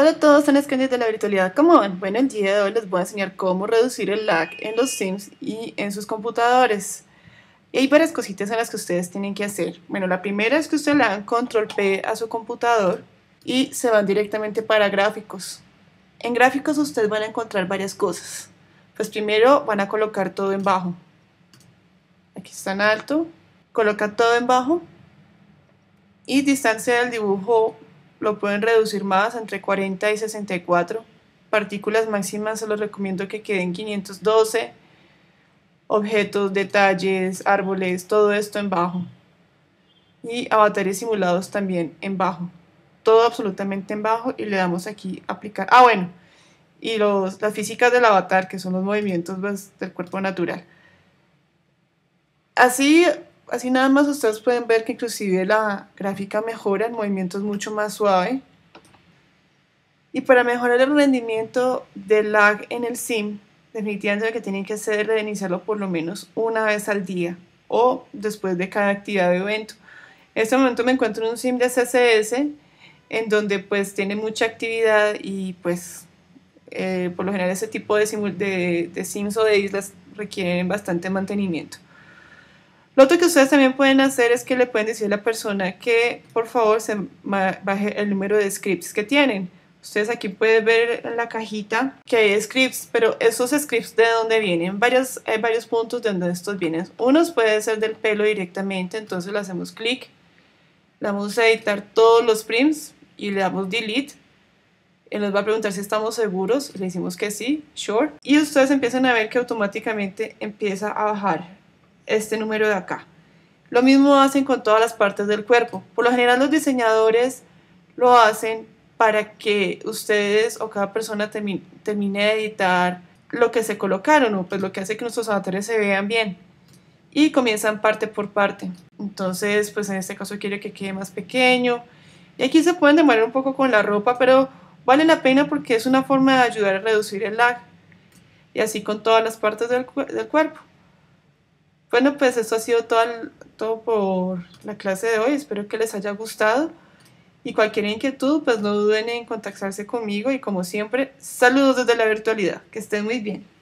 Hola a todos, son escondidos de la Virtualidad. ¿Cómo van? Bueno, el día de hoy les voy a enseñar cómo reducir el lag en los Sims y en sus computadores. Y hay varias cositas en las que ustedes tienen que hacer. Bueno, la primera es que ustedes le dan control P a su computador y se van directamente para gráficos. En gráficos ustedes van a encontrar varias cosas. Pues primero van a colocar todo en bajo. Aquí está en alto. Coloca todo en bajo. Y distancia del dibujo lo pueden reducir más, entre 40 y 64. Partículas máximas se los recomiendo que queden 512. Objetos, detalles, árboles, todo esto en bajo. Y avatares simulados también en bajo. Todo absolutamente en bajo y le damos aquí aplicar. Ah, bueno. Y los, las físicas del avatar, que son los movimientos pues, del cuerpo natural. Así Así nada más ustedes pueden ver que inclusive la gráfica mejora, el movimiento es mucho más suave. Y para mejorar el rendimiento del lag en el SIM, definitivamente lo que tienen que hacer es reiniciarlo por lo menos una vez al día o después de cada actividad de evento. En este momento me encuentro en un sim de CSS en donde pues tiene mucha actividad y pues eh, por lo general ese tipo de, de sims o de islas requieren bastante mantenimiento. Lo otro que ustedes también pueden hacer es que le pueden decir a la persona que por favor se baje el número de scripts que tienen. Ustedes aquí pueden ver en la cajita que hay scripts, pero esos scripts de dónde vienen, varios, hay varios puntos de donde estos vienen. Unos puede ser del pelo directamente, entonces le hacemos clic, le vamos a editar todos los prints y le damos delete. Él nos va a preguntar si estamos seguros, le decimos que sí, sure. Y ustedes empiezan a ver que automáticamente empieza a bajar este número de acá. Lo mismo hacen con todas las partes del cuerpo. Por lo general los diseñadores lo hacen para que ustedes o cada persona termine, de editar lo que se colocaron o pues lo que hace que nuestros avatares se vean bien. Y comienzan parte por parte. Entonces, pues en este caso quiere que quede más pequeño. Y aquí se pueden demorar un poco con la ropa, pero vale la pena porque es una forma de ayudar a reducir el lag. Y así con todas las partes del cuerpo. Bueno, pues eso ha sido todo, todo por la clase de hoy. Espero que les haya gustado. Y cualquier inquietud, pues no duden en contactarse conmigo. Y como siempre, saludos desde la virtualidad. Que estén muy bien.